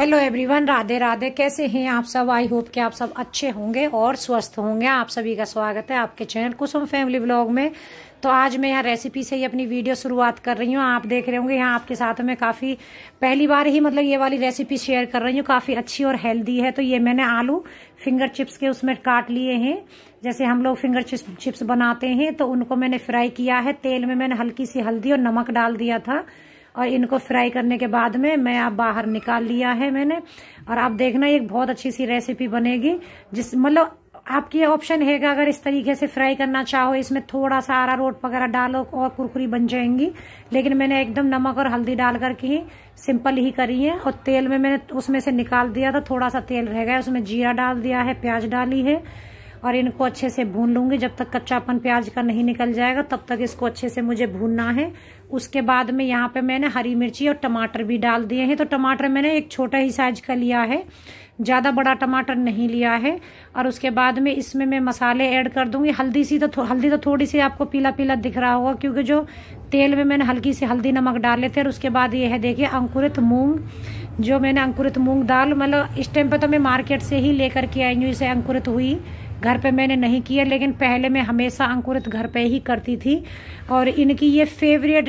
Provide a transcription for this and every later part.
hello everyone Radhe Radhe कैसे हैं आप सब आई होप कि आप सब अच्छे होंगे और स्वस्थ होंगे आप सभी का स्वागत है आपके चैनल कुसुम फैमिली ब्लॉग में तो आज मैं यहाँ रेसिपी से ही अपनी वीडियो शुरुआत कर रही हूँ आप देख रहे होंगे यहाँ आपके साथ में काफ़ी पहली बार ही मतलब ये वाली रेसिपी शेयर कर रही हूँ काफ़ी अच्छी और हेल्दी है तो ये मैंने आलू फिंगर चिप्स के उसमें काट लिए हैं जैसे हम लोग फिंगर चिप्स बनाते हैं तो उनको मैंने फ्राई किया है तेल में मैंने हल्की सी हल्दी और नमक डाल दिया था और इनको फ्राई करने के बाद में मैं आप बाहर निकाल लिया है मैंने और आप देखना एक बहुत अच्छी सी रेसिपी बनेगी जिस मतलब आपकी ऑप्शन है अगर इस तरीके से फ्राई करना चाहो इसमें थोड़ा सा आरा रोट वगैरह डालो और कुरकुरी बन जाएंगी लेकिन मैंने एकदम नमक और हल्दी डाल करके सिंपल ही करी है और तेल में मैंने उसमें से निकाल दिया था थोड़ा सा तेल रह गया उसमें जीरा डाल दिया है प्याज डाली है और इनको अच्छे से भून लूंगी जब तक कच्चापन प्याज का नहीं निकल जाएगा तब तक इसको अच्छे से मुझे भूनना है उसके बाद में यहाँ पे मैंने हरी मिर्ची और टमाटर भी डाल दिए हैं तो टमाटर मैंने एक छोटा ही साइज का लिया है ज़्यादा बड़ा टमाटर नहीं लिया है और उसके बाद में इसमें मैं मसाले ऐड कर दूंगी हल्दी सी तो हल्दी तो थोड़ी सी आपको पीला पीला दिख रहा होगा क्योंकि जो तेल में मैंने हल्की सी हल्दी नमक डाले थे और उसके बाद ये है देखिए अंकुरित मूंग जो मैंने अंकुरित मूंग दाल मतलब इस टाइम पर तो मैं मार्केट से ही लेकर के आई हूँ इसे अंकुरित हुई घर पे मैंने नहीं किया लेकिन पहले मैं हमेशा अंकुरित घर पे ही करती थी और इनकी ये फेवरेट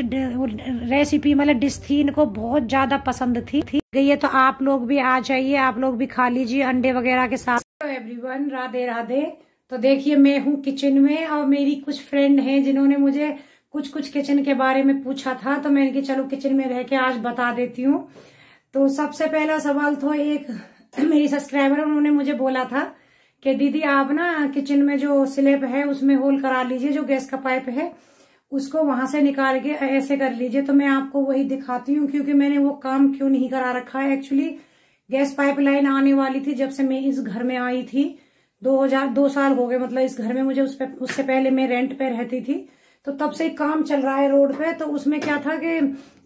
रेसिपी मतलब डिश थी इनको बहुत ज़्यादा पसंद थी थी है तो आप लोग भी आ जाइए आप लोग भी खा लीजिए अंडे वगैरह के साथ तो एवरीवन राधे राधे तो देखिए मैं हूँ किचन में और मेरी कुछ फ्रेंड है जिन्होंने मुझे कुछ कुछ किचन के बारे में पूछा था तो मैंने इनकी चलो किचन में रह के आज बता देती हूँ तो सबसे पहला सवाल तो एक मेरी सब्सक्राइबर उन्होंने मुझे बोला था कि दीदी आप ना किचन में जो स्लेब है उसमें होल करा लीजिए जो गैस का पाइप है उसको वहां से निकाल के ऐसे कर लीजिए तो मैं आपको वही दिखाती हूँ क्योंकि मैंने वो काम क्यों नहीं करा रखा है एक्चुअली गैस पाइपलाइन आने वाली थी जब से मैं इस घर में आई थी दो हजार दो साल हो गए मतलब इस घर में मुझे उस पे, उससे पहले मैं रेंट पे रहती थी तो तब से काम चल रहा है रोड पे तो उसमें क्या था कि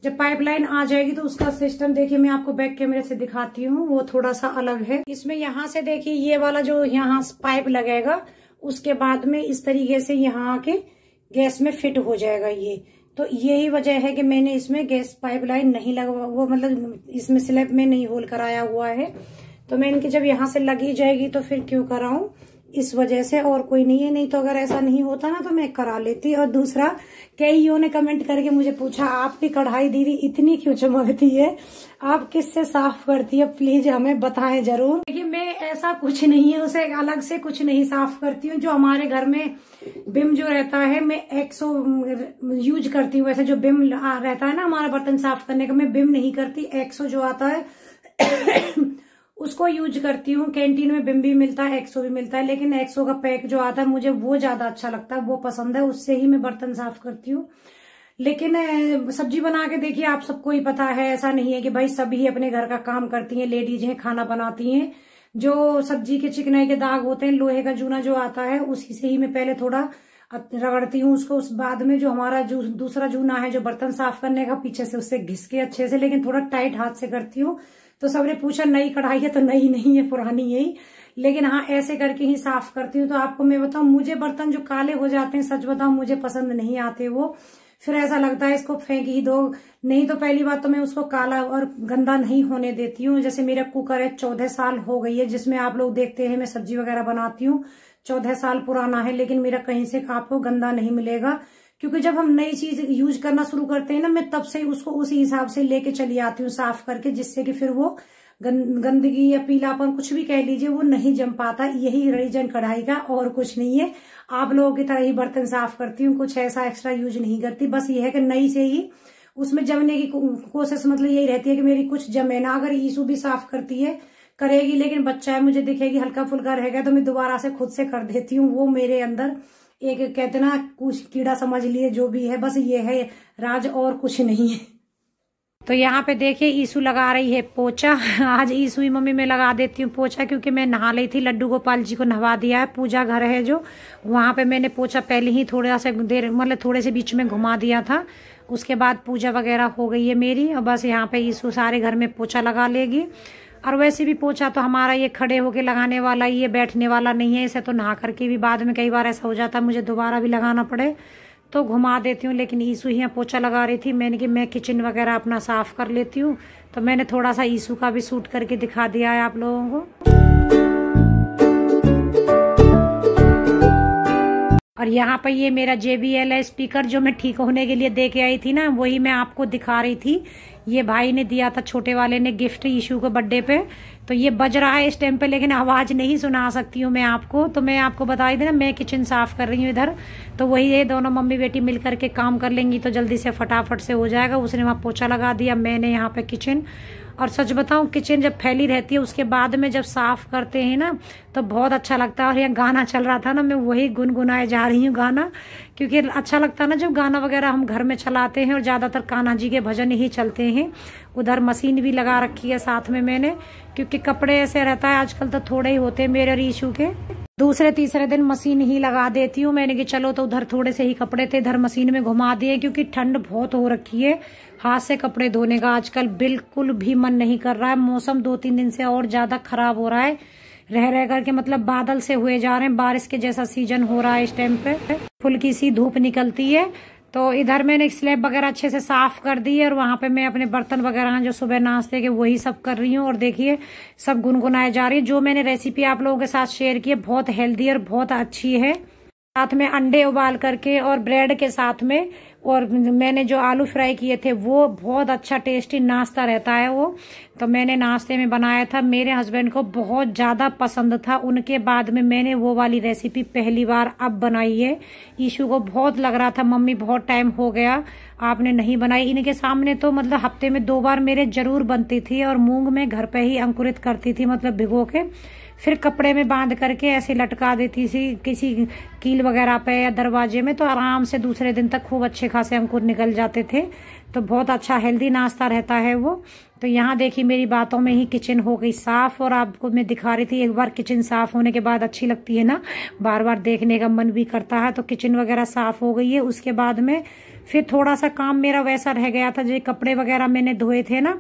जब पाइपलाइन आ जाएगी तो उसका सिस्टम देखिए मैं आपको बैक कैमरे से दिखाती हूँ वो थोड़ा सा अलग है इसमें यहाँ से देखिए ये वाला जो यहाँ पाइप लगेगा उसके बाद में इस तरीके से यहाँ आके गैस में फिट हो जाएगा ये तो यही वजह है कि मैंने इसमें गैस पाइपलाइन नहीं लगवा वो मतलब इसमें स्लैब में नहीं होल कराया हुआ है तो मैं इनकी जब यहाँ से लगी जाएगी तो फिर क्यों कराऊं इस वजह से और कोई नहीं है नहीं तो अगर ऐसा नहीं होता ना तो मैं करा लेती और दूसरा कई यो ने कमेंट करके मुझे पूछा आपकी कढ़ाई दीदी इतनी क्यों चमकती है आप किससे साफ करती है प्लीज हमें बताएं जरूर देखिए मैं ऐसा कुछ नहीं है उसे अलग से कुछ नहीं साफ करती हूँ जो हमारे घर में बिम जो रहता है मैं एक्सो यूज करती हूँ वैसे जो बिम रहता है ना हमारा बर्तन साफ करने का मैं बिम नहीं करती एक्सो जो आता है उसको यूज करती हूँ कैंटीन में बिम भी मिलता है एक्सो भी मिलता है लेकिन एक्सो का पैक जो आता है मुझे वो ज्यादा अच्छा लगता है वो पसंद है उससे ही मैं बर्तन साफ करती हूँ लेकिन सब्जी बना के देखिए आप सबको ही पता है ऐसा नहीं है कि भाई सभी अपने घर का काम करती हैं लेडीज हैं खाना बनाती हैं जो सब्जी के चिकनाई के दाग होते हैं लोहे का जूना जो आता है उसी से ही मैं पहले थोड़ा रगड़ती हूँ उसको उस बाद में जो हमारा जो दूसरा जूना है जो बर्तन साफ करने का पीछे से उससे घिस के अच्छे से लेकिन थोड़ा टाइट हाथ से करती हूँ तो सबने पूछा नई कढ़ाई है तो नई नहीं है पुरानी है लेकिन हाँ ऐसे करके ही साफ करती हूँ तो आपको मैं बताऊ मुझे बर्तन जो काले हो जाते हैं सच बताऊ मुझे पसंद नहीं आते वो फिर ऐसा लगता है इसको फेंक ही दो नहीं तो पहली बात तो मैं उसको काला और गंदा नहीं होने देती हूँ जैसे मेरा कुकर है चौदह साल हो गई है जिसमें आप लोग देखते हैं मैं सब्जी वगैरह बनाती हूँ चौदह साल पुराना है लेकिन मेरा कहीं से आपको गंदा नहीं मिलेगा क्योंकि जब हम नई चीज यूज करना शुरू करते हैं ना मैं तब से उसको उसी हिसाब से लेके चली आती हूँ साफ करके जिससे कि फिर वो गंदगी या पीलापन कुछ भी कह लीजिए वो नहीं जम पाता यही रीजन कढ़ाई का और कुछ नहीं है आप लोगों की तरह ही बर्तन साफ करती हूँ कुछ ऐसा एक्स्ट्रा यूज नहीं करती बस ये है कि नई से ही उसमें जमने की कोशिश मतलब यही रहती है कि मेरी कुछ जमे ना अगर ईसू भी साफ करती है करेगी लेकिन बच्चा है मुझे दिखेगी हल्का फुल्का रहेगा तो मैं दोबारा से खुद से कर देती हूँ वो मेरे अंदर एक कहते ना कुछ कीड़ा समझ लिए जो भी है बस ये है राज और कुछ नहीं है तो यहाँ पे देखिए ईसु लगा रही है पोचा आज ईसु ही मम्मी मैं लगा देती हूँ पोचा क्योंकि मैं नहा ली थी लड्डू गोपाल जी को नहवा दिया है पूजा घर है जो वहां पे मैंने पोचा पहले ही थोड़ा सा देर मतलब थोड़े से बीच में घुमा दिया था उसके बाद पूजा वगैरह हो गई है मेरी और बस यहाँ पे ईसु सारे घर में पोचा लगा लेगी और वैसे भी पोछा तो हमारा ये खड़े होके लगाने वाला ये बैठने वाला नहीं है इसे तो नहा करके भी बाद में कई बार ऐसा हो जाता है मुझे दोबारा भी लगाना पड़े तो घुमा देती हूँ लेकिन ईसू ही पोछा लगा रही थी मैंने कि मैं किचन वगैरह अपना साफ़ कर लेती हूँ तो मैंने थोड़ा सा ईसू का भी सूट करके दिखा दिया है आप लोगों को और यहाँ पर ये मेरा जे बी एल है स्पीकर जो मैं ठीक होने के लिए दे के आई थी ना वही मैं आपको दिखा रही थी ये भाई ने दिया था छोटे वाले ने गिफ्ट ईशू के बर्थडे पे तो ये बज रहा है इस टाइम पे लेकिन आवाज़ नहीं सुना सकती हूँ मैं आपको तो मैं आपको बता ही देना मैं किचन साफ़ कर रही हूँ इधर तो वही ये दोनों मम्मी बेटी मिल करके काम कर लेंगी तो जल्दी से फटाफट से हो जाएगा उसने वहाँ पोछा लगा दिया मैंने यहाँ पे किचन और सच बताऊँ किचन जब फैली रहती है उसके बाद में जब साफ़ करते हैं ना तो बहुत अच्छा लगता है और यहाँ गाना चल रहा था ना मैं वही गुनगुनाए जा रही हूँ गाना क्योंकि अच्छा लगता है ना जब गाना वगैरह हम घर में चलाते हैं और ज़्यादातर कान्हा जी के भजन ही चलते हैं उधर मशीन भी लगा रखी है साथ में मैंने क्योंकि कपड़े ऐसे रहता है आजकल तो थोड़े ही होते हैं मेरे रीशू के दूसरे तीसरे दिन मशीन ही लगा देती हूँ मैंने कि चलो तो उधर थोड़े से ही कपड़े थे इधर मशीन में घुमा दिए क्योंकि ठंड बहुत हो रखी है हाथ से कपड़े धोने का आजकल बिल्कुल भी मन नहीं कर रहा है मौसम दो तीन दिन से और ज्यादा खराब हो रहा है रह रह करके मतलब बादल से हुए जा रहे हैं बारिश के जैसा सीजन हो रहा है इस टाइम पे फुल्की सी धूप निकलती है तो इधर मैंने स्लेब वगैरह अच्छे से साफ़ कर दी है और वहाँ पे मैं अपने बर्तन वगैरह जो सुबह नाश्ते के वही सब कर रही हूँ और देखिए सब गुनगुनाए जा रही है जो मैंने रेसिपी आप लोगों के साथ शेयर की है बहुत हेल्दी और बहुत अच्छी है साथ में अंडे उबाल करके और ब्रेड के साथ में और मैंने जो आलू फ्राई किए थे वो बहुत अच्छा टेस्टी नाश्ता रहता है वो तो मैंने नाश्ते में बनाया था मेरे हस्बैंड को बहुत ज़्यादा पसंद था उनके बाद में मैंने वो वाली रेसिपी पहली बार अब बनाई है ईशू को बहुत लग रहा था मम्मी बहुत टाइम हो गया आपने नहीं बनाई इनके सामने तो मतलब हफ्ते में दो बार मेरे ज़रूर बनती थी और मूंग में घर पर ही अंकुरित करती थी मतलब भिगो के फिर कपड़े में बांध करके ऐसे लटका देती थी किसी कील वगैरह पे या दरवाजे में तो आराम से दूसरे दिन तक खूब अच्छे खासे अंकुर निकल जाते थे तो बहुत अच्छा हेल्दी नाश्ता रहता है वो तो यहाँ देखिए मेरी बातों में ही किचन हो गई साफ़ और आपको मैं दिखा रही थी एक बार किचन साफ़ होने के बाद अच्छी लगती है ना बार बार देखने का मन भी करता है तो किचन वगैरह साफ़ हो गई है उसके बाद में फिर थोड़ा सा काम मेरा वैसा रह गया था जो कपड़े वगैरह मैंने धोए थे ना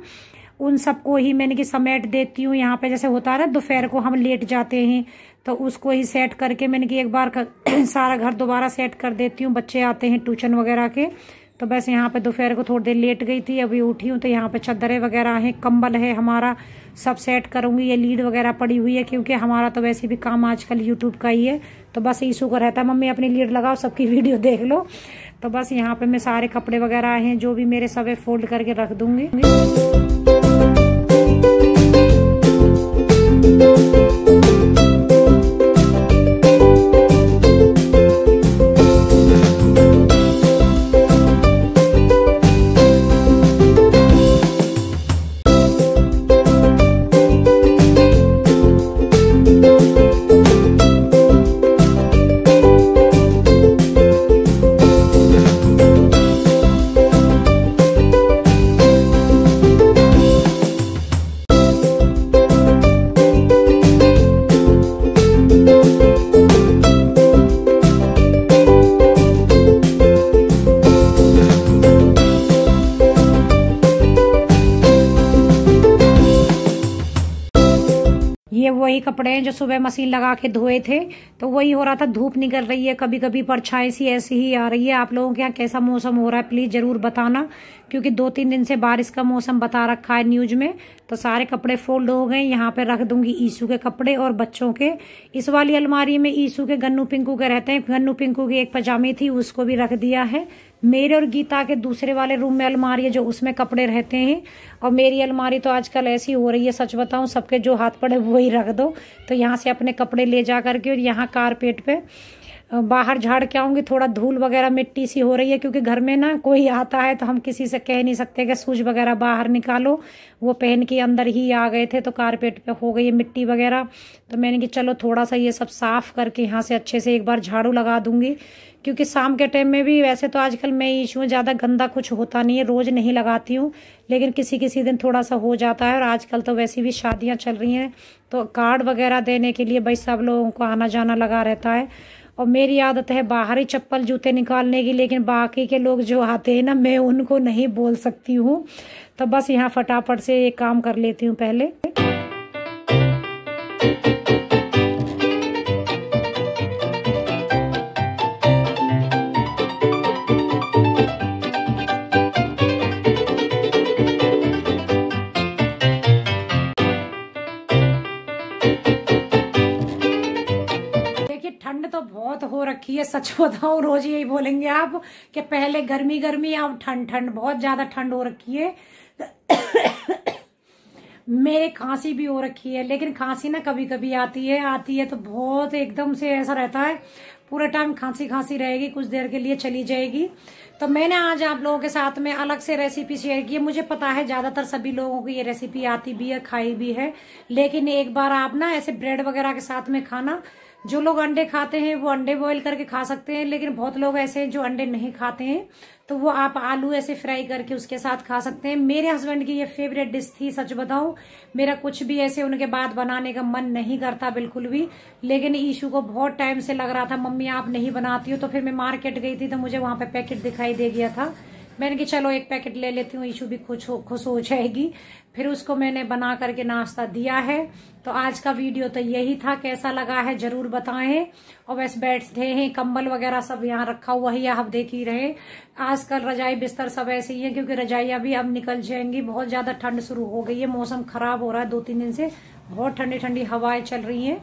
उन सबको ही मैंने कि समेट देती हूँ यहाँ पे जैसे होता है ना दोपहर को हम लेट जाते हैं तो उसको ही सेट करके मैंने कि एक बार कर, सारा घर दोबारा सेट कर देती हूँ बच्चे आते हैं ट्यूशन वगैरह के तो बस यहाँ पे दोपहर को थोड़ी देर लेट गई थी अभी उठी हूँ तो यहाँ पे चद्दरें वगैरह हैं कंबल है हमारा सब सेट करूंगी ये लीड वगैरह पड़ी हुई है क्योंकि हमारा तो वैसे भी काम आजकल यूट्यूब का ही है तो बस इशू का रहता है मम्मी अपनी लीड लगाओ सबकी वीडियो देख लो तो बस यहाँ पे मैं सारे कपड़े वगैरह हैं जो भी मेरे सब फोल्ड करके रख दूंगी कपड़े हैं जो सुबह मशीन लगा के धोए थे तो वही हो रहा था धूप निकल रही है कभी कभी परछाई सी ऐसी ही आ रही है आप लोगों के यहाँ कैसा मौसम हो रहा है प्लीज़ ज़रूर बताना क्योंकि दो तीन दिन से बारिश का मौसम बता रखा है न्यूज में तो सारे कपड़े फोल्ड हो गए यहाँ पे रख दूंगी ईसू के कपड़े और बच्चों के इस वाली अलमारी में ईसू के गन्नू पिंकू के रहते हैं गन्नू पिंकू की एक पजामी थी उसको भी रख दिया है मेरे और गीता के दूसरे वाले रूम में अलमारी है जो उसमें कपड़े रहते हैं और मेरी अलमारी तो आजकल ऐसी हो रही है सच बताऊं सबके जो हाथ पड़े वही रख दो तो यहाँ से अपने कपड़े ले जा करके और यहाँ कारपेट पे बाहर झाड़ के आऊंगी थोड़ा धूल वगैरह मिट्टी सी हो रही है क्योंकि घर में ना कोई आता है तो हम किसी से कह नहीं सकते कि सूज वगैरह बाहर निकालो वो पहन के अंदर ही आ गए थे तो कारपेट पे हो गई है मिट्टी वगैरह तो मैंने कि चलो थोड़ा सा ये सब साफ़ करके यहाँ से अच्छे से एक बार झाड़ू लगा दूंगी क्योंकि शाम के टाइम में भी वैसे तो आजकल मैं ईशू ज़्यादा गंदा कुछ होता नहीं है रोज़ नहीं लगाती हूँ लेकिन किसी किसी दिन थोड़ा सा हो जाता है और आजकल तो वैसी भी शादियाँ चल रही हैं तो कार्ड वगैरह देने के लिए भाई सब लोगों को आना जाना लगा रहता है और मेरी आदत है बाहरी चप्पल जूते निकालने की लेकिन बाकी के लोग जो आते हैं ना मैं उनको नहीं बोल सकती हूँ तो बस यहाँ फटाफट से एक काम कर लेती हूँ पहले सच बताऊं रोज यही बोलेंगे आप कि पहले गर्मी गर्मी अब ठंड ठंड बहुत ज्यादा ठंड हो रखी है मेरे खांसी भी हो रखी है लेकिन खांसी ना कभी कभी आती है आती है तो बहुत एकदम से ऐसा रहता है पूरा टाइम खांसी खांसी रहेगी कुछ देर के लिए चली जाएगी तो मैंने आज आप लोगों के साथ में अलग से रेसिपी शेयर की है मुझे पता है ज़्यादातर सभी लोगों को ये रेसिपी आती भी है खाई भी है लेकिन एक बार आप ना ऐसे ब्रेड वगैरह के साथ में खाना जो लोग अंडे खाते हैं वो अंडे बॉईल करके खा सकते हैं लेकिन बहुत लोग ऐसे हैं जो अंडे नहीं खाते हैं तो वो आप आलू ऐसे फ्राई करके उसके साथ खा सकते हैं मेरे हस्बैंड की ये फेवरेट डिश थी सच बताऊं मेरा कुछ भी ऐसे उनके बाद बनाने का मन नहीं करता बिल्कुल भी लेकिन ईशू को बहुत टाइम से लग रहा था मम्मी आप नहीं बनाती हो तो फिर मैं मार्केट गई थी तो मुझे वहां पर पैकेट दिखाई दे गया था मैंने कि चलो एक पैकेट ले लेती हूँ ईशू भी खुश हो खुश हो जाएगी फिर उसको मैंने बना करके नाश्ता दिया है तो आज का वीडियो तो यही था कैसा लगा है जरूर बताएं और वैसे बैठे हैं कंबल वगैरह सब यहाँ रखा हुआ ही आप देख ही रहे आजकल रजाई बिस्तर सब ऐसे ही है क्योंकि रजाई भी अब निकल जाएंगी बहुत ज्यादा ठंड शुरू हो गई है मौसम खराब हो रहा है दो तीन दिन से बहुत ठंडी ठंडी हवाएं चल रही हैं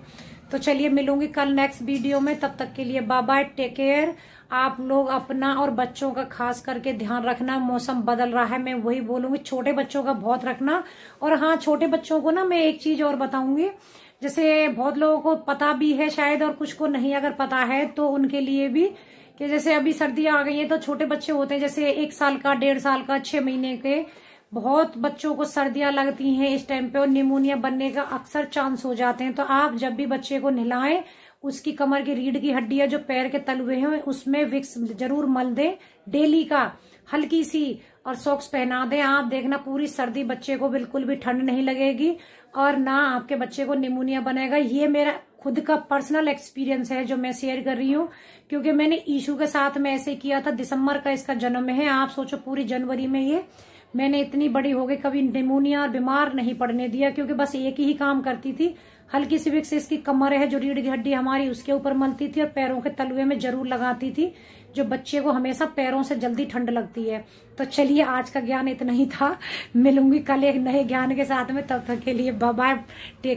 तो चलिए मिलूंगी कल नेक्स्ट वीडियो में तब तक के लिए बाय बाय टेक केयर आप लोग अपना और बच्चों का खास करके ध्यान रखना मौसम बदल रहा है मैं वही बोलूंगी छोटे बच्चों का बहुत रखना और हाँ छोटे बच्चों को ना मैं एक चीज और बताऊंगी जैसे बहुत लोगों को पता भी है शायद और कुछ को नहीं अगर पता है तो उनके लिए भी कि जैसे अभी सर्दियां आ गई है तो छोटे बच्चे होते हैं जैसे एक साल का डेढ़ साल का छह महीने के बहुत बच्चों को सर्दियां लगती हैं इस टाइम पे और निमोनिया बनने का अक्सर चांस हो जाते हैं तो आप जब भी बच्चे को नहलाएं उसकी कमर की रीढ़ की हड्डियां जो पैर के तलवे हैं उसमें विक्स जरूर मल दें डेली का हल्की सी और सॉक्स पहना दें आप देखना पूरी सर्दी बच्चे को बिल्कुल भी ठंड नहीं लगेगी और ना आपके बच्चे को निमोनिया बनेगा ये मेरा खुद का पर्सनल एक्सपीरियंस है जो मैं शेयर कर रही हूँ क्योंकि मैंने ईशू के साथ में ऐसे किया था दिसंबर का इसका जन्म है आप सोचो पूरी जनवरी में ये मैंने इतनी बड़ी हो गई कभी निमोनिया और बीमार नहीं पड़ने दिया क्योंकि बस एक ही काम करती थी हल्की सी विक्स इसकी कमर है जो रीढ़ की हड्डी हमारी उसके ऊपर मलती थी और पैरों के तलुए में जरूर लगाती थी जो बच्चे को हमेशा पैरों से जल्दी ठंड लगती है तो चलिए आज का ज्ञान इतना ही था मिलूंगी कल एक नए ज्ञान के साथ में तब तक के लिए बाय टेक